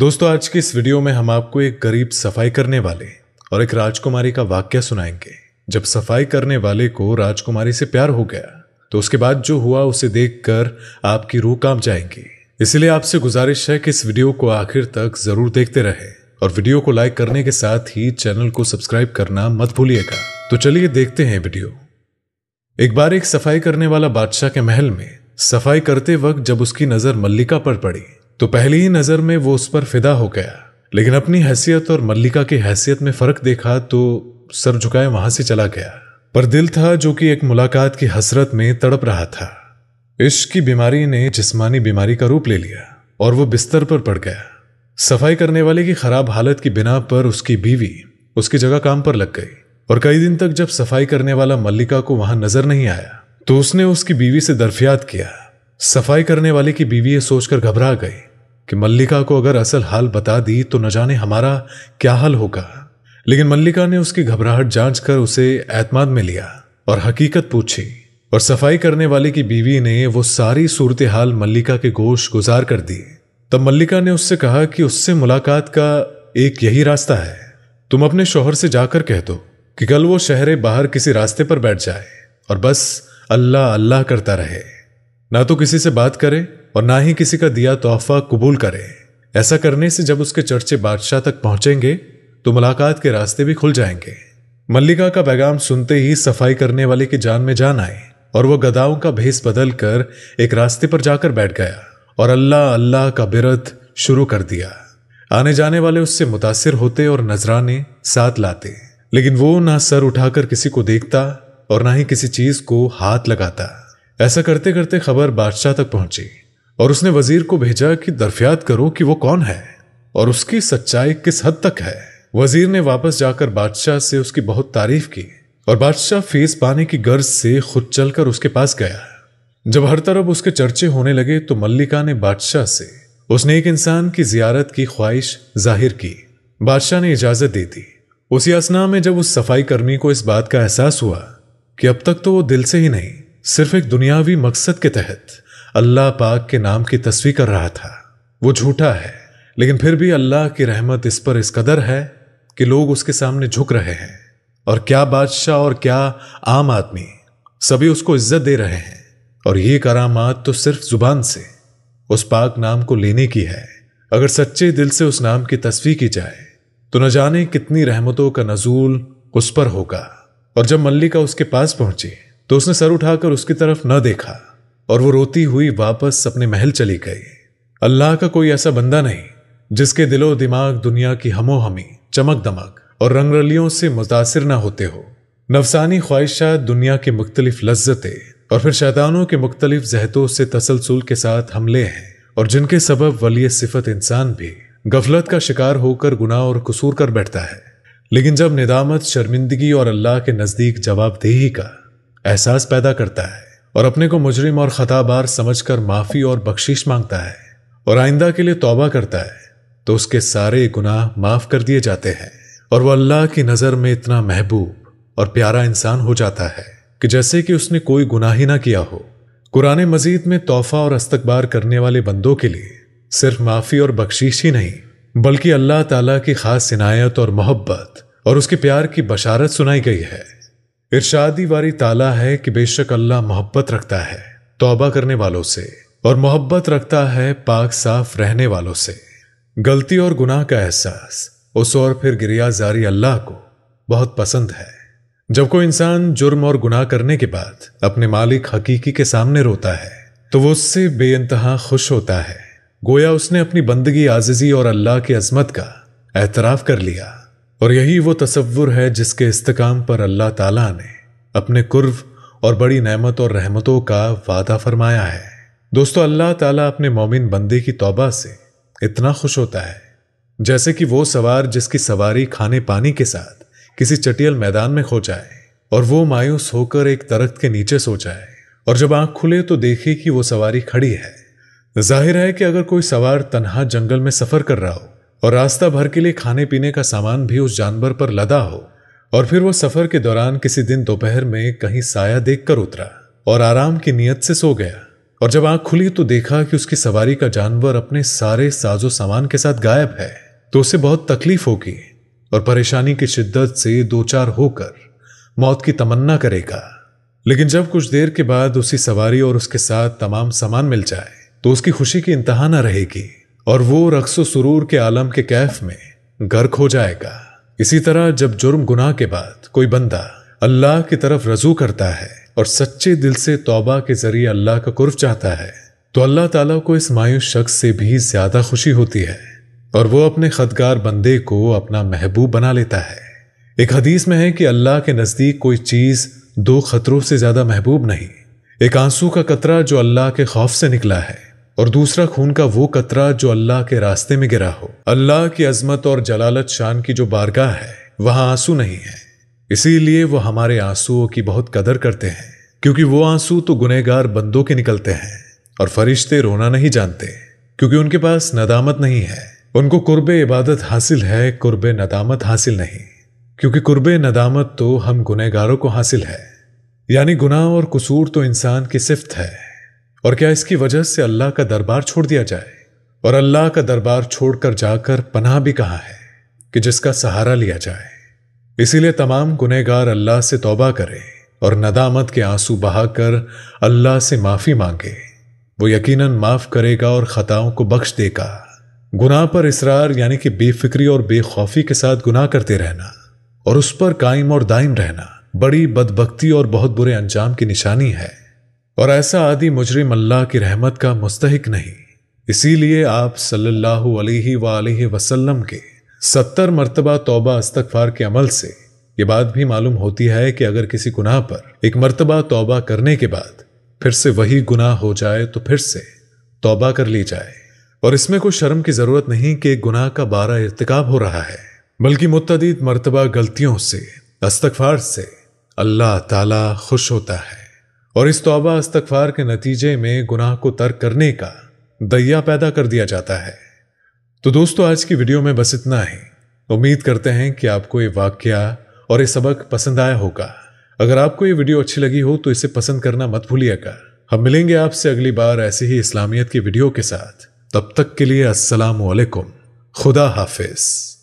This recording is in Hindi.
दोस्तों आज की इस वीडियो में हम आपको एक गरीब सफाई करने वाले और एक राजकुमारी का वाक्य सुनाएंगे जब सफाई करने वाले को राजकुमारी से प्यार हो गया तो उसके बाद जो हुआ उसे देखकर आपकी रूह कांप जाएंगी इसलिए आपसे गुजारिश है कि इस वीडियो को आखिर तक जरूर देखते रहे और वीडियो को लाइक करने के साथ ही चैनल को सब्सक्राइब करना मत भूलिएगा तो चलिए देखते हैं वीडियो एक बार एक सफाई करने वाला बादशाह के महल में सफाई करते वक्त जब उसकी नजर मल्लिका पर पड़ी तो पहली ही नज़र में वो उस पर फिदा हो गया लेकिन अपनी हैसियत और मल्लिका की हैसियत में फ़र्क देखा तो सर झुकाए वहां से चला गया पर दिल था जो कि एक मुलाकात की हसरत में तड़प रहा था इश्क की बीमारी ने जिस्मानी बीमारी का रूप ले लिया और वो बिस्तर पर पड़ गया सफाई करने वाले की खराब हालत की बिना पर उसकी बीवी उसकी जगह काम पर लग गई और कई दिन तक जब सफाई करने वाला मल्लिका को वहां नजर नहीं आया तो उसने उसकी बीवी से दरफियात किया सफाई करने वाले की बीवी ये सोचकर घबरा गई कि मल्लिका को अगर असल हाल बता दी तो न जाने हमारा क्या हाल होगा लेकिन मल्लिका ने उसकी घबराहट जांच कर उसे एतमाद में लिया और हकीकत पूछी और सफाई करने वाले की बीवी ने वो सारी सूरत हाल मल्लिका के गोश गुजार कर दी तब मल्लिका ने उससे कहा कि उससे मुलाकात का एक यही रास्ता है तुम अपने शोहर से जाकर कह दो कि कल वो शहरे बाहर किसी रास्ते पर बैठ जाए और बस अल्लाह अल्लाह करता रहे ना तो किसी से बात करे और ना ही किसी का दिया तोहफा कबूल करें ऐसा करने से जब उसके चर्चे बादशाह तक पहुंचेंगे तो मुलाकात के रास्ते भी खुल जाएंगे मल्लिका का पैगाम सुनते ही सफाई करने वाले की जान में जान आए और वह गदाओं का भेस बदल कर एक रास्ते पर जाकर बैठ गया और अल्लाह अल्लाह का बिरत शुरू कर दिया आने जाने वाले उससे मुतासर होते और नजराने साथ लाते लेकिन वो ना सर उठाकर किसी को देखता और ना ही किसी चीज को हाथ लगाता ऐसा करते करते खबर बादशाह तक पहुंची और उसने वजीर को भेजा कि दरफियात करो कि वो कौन है और उसकी सच्चाई किस हद तक है वजीर ने वापस जाकर बादशाह से उसकी बहुत तारीफ की और बादशाह फीस पाने की गर्ज से खुद चलकर उसके पास गया जब हर तरफ उसके चर्चे होने लगे तो मल्लिका ने बादशाह से उसने एक इंसान की जियारत की ख्वाहिश जाहिर की बादशाह ने इजाजत दे दी उसी असना में जब उस सफाई कर्मी को इस बात का एहसास हुआ कि अब तक तो वो दिल से ही नहीं सिर्फ एक दुनियावी मकसद के तहत अल्लाह पाक के नाम की तस्वीर कर रहा था वो झूठा है लेकिन फिर भी अल्लाह की रहमत इस पर इस कदर है कि लोग उसके सामने झुक रहे हैं और क्या बादशाह और क्या आम आदमी सभी उसको इज्जत दे रहे हैं और ये करामात तो सिर्फ जुबान से उस पाक नाम को लेने की है अगर सच्चे दिल से उस नाम की तस्वीर की जाए तो न जाने कितनी रहमतों का नजूल उस पर होगा और जब मल्लिका उसके पास पहुंची तो उसने सर उठाकर उसकी तरफ न देखा और वो रोती हुई वापस अपने महल चली गई अल्लाह का कोई ऐसा बंदा नहीं जिसके दिलो दिमाग दुनिया की हमोहमी चमक दमक और रंगरलियों से मुतासर ना होते हो नफसानी ख्वाहिशात दुनिया की मुख्तलिफ लज्जतें और फिर शैतानों के मुख्तलिफ जहतों से तसलसल के साथ हमले हैं और जिनके सबब वली सिफत इंसान भी गफलत का शिकार होकर गुनाह और कसूर कर बैठता है लेकिन जब निदामत शर्मिंदगी और अल्लाह के नज़दीक जवाबदेही का एहसास पैदा करता है और अपने को मुजरिम और खताबार समझकर माफी और बख्शीश मांगता है और आइंदा के लिए तौबा करता है तो उसके सारे गुनाह माफ कर दिए जाते हैं और वह अल्लाह की नज़र में इतना महबूब और प्यारा इंसान हो जाता है कि जैसे कि उसने कोई गुनाह ही ना किया हो कुरान मजीद में तोहफा और अस्तकबार करने वाले बंदों के लिए सिर्फ माफ़ी और बख्शीश ही नहीं बल्कि अल्लाह ताला की खास इनायत और मोहब्बत और उसके प्यार की बशारत सुनाई गई है इर्शादी वारी ताला है कि बेशक अल्लाह मोहब्बत रखता है तौबा करने वालों से और मोहब्बत रखता है पाक साफ रहने वालों से गलती और गुनाह का एहसास उस और फिर गिरिया जारी अल्लाह को बहुत पसंद है जब कोई इंसान जुर्म और गुनाह करने के बाद अपने मालिक हकीकी के सामने रोता है तो वो उससे बेानतहा खुश होता है गोया उसने अपनी बंदगी आजिजी और अल्लाह की अजमत का एतराफ़ कर लिया और यही वो तस्वुर है जिसके इस्तकाम पर अल्लाह ताला ने अपने कुर्व और बड़ी नेमत और रहमतों का वादा फरमाया है दोस्तों अल्लाह ताला अपने मोमिन बंदे की तौबा से इतना खुश होता है जैसे कि वो सवार जिसकी सवारी खाने पानी के साथ किसी चटियल मैदान में खो जाए और वो मायूस होकर एक दरख्त के नीचे सो जाए और जब आंख खुले तो देखे कि वो सवारी खड़ी है जाहिर है कि अगर कोई सवार तनहा जंगल में सफर कर रहा हो और रास्ता भर के लिए खाने पीने का सामान भी उस जानवर पर लदा हो और फिर वो सफर के दौरान किसी दिन दोपहर में कहीं साया देखकर उतरा और आराम की नीयत से सो गया और जब आंख खुली तो देखा कि उसकी सवारी का जानवर अपने सारे साजो सामान के साथ गायब है तो उसे बहुत तकलीफ होगी और परेशानी की शिद्दत से दो चार होकर मौत की तमन्ना करेगा लेकिन जब कुछ देर के बाद उसी सवारी और उसके साथ तमाम सामान मिल जाए तो उसकी खुशी की इंतहा ना रहेगी और वो रक्सो सुरूर के आलम के कैफ में गर्क हो जाएगा इसी तरह जब जुर्म गुनाह के बाद कोई बंदा अल्लाह की तरफ रजू करता है और सच्चे दिल से तौबा के जरिए अल्लाह का कुर्फ चाहता है तो अल्लाह ताला को इस मायूस शख्स से भी ज्यादा खुशी होती है और वो अपने खदगार बंदे को अपना महबूब बना लेता है एक हदीस में है कि अल्लाह के नज़दीक कोई चीज़ दो खतरों से ज़्यादा महबूब नहीं एक आंसू का कतरा जो अल्लाह के खौफ से निकला है और दूसरा खून का वो कतरा जो अल्लाह के रास्ते में गिरा हो अल्लाह की अजमत और जलालत शान की जो बारगाह है वहां आंसू नहीं है इसीलिए वो हमारे आंसुओं की बहुत कदर करते हैं क्योंकि वो आंसू तो गुनहगार बंदों के निकलते हैं और फरिश्ते रोना नहीं जानते क्योंकि उनके पास नदामत नहीं है उनको कुर्ब इबादत हासिल है कुर्ब नदामत हासिल नहीं क्योंकि कुर्ब नदामत तो हम गुनहगारों को हासिल है यानी गुनाह और कसूर तो इंसान की सिफ्त है और क्या इसकी वजह से अल्लाह का दरबार छोड़ दिया जाए और अल्लाह का दरबार छोड़कर जाकर पनाह भी कहा है कि जिसका सहारा लिया जाए इसीलिए तमाम गुनहगार अल्लाह से तौबा करें और नदामत के आंसू बहाकर अल्लाह से माफ़ी मांगे वो यकीनन माफ़ करेगा और ख़ताओं को बख्श देगा गुनाह पर इसरार यानी कि बेफिक्री और बेखौफी के साथ गुनाह करते रहना और उस पर कायम और दायम रहना बड़ी बदबकती और बहुत बुरे अंजाम की निशानी है और ऐसा आदि मुजरिम अल्लाह की रहमत का मुस्तक नहीं इसीलिए आप सल्लल्लाहु अलैहि सल्ला वसल्लम के सत्तर मरतबा तौबा अस्तगफार के अमल से ये बात भी मालूम होती है कि अगर किसी गुनाह पर एक मरतबा तौबा करने के बाद फिर से वही गुनाह हो जाए तो फिर से तौबा कर ली जाए और इसमें कोई शर्म की ज़रूरत नहीं कि गुनाह का बारह इरतक हो रहा है बल्कि मुतदीद मरतबा गलतियों से अस्तगफार से अल्लाह ताला खुश होता है और इस तौबा अस्तफार के नतीजे में गुनाह को तर्क करने का दया पैदा कर दिया जाता है तो दोस्तों आज की वीडियो में बस इतना ही उम्मीद करते हैं कि आपको ये वाक्य और ये सबक पसंद आया होगा अगर आपको ये वीडियो अच्छी लगी हो तो इसे पसंद करना मत भूलिएगा हम मिलेंगे आपसे अगली बार ऐसी ही इस्लामियत की वीडियो के साथ तब तक के लिए असलकुम खुदा हाफिज़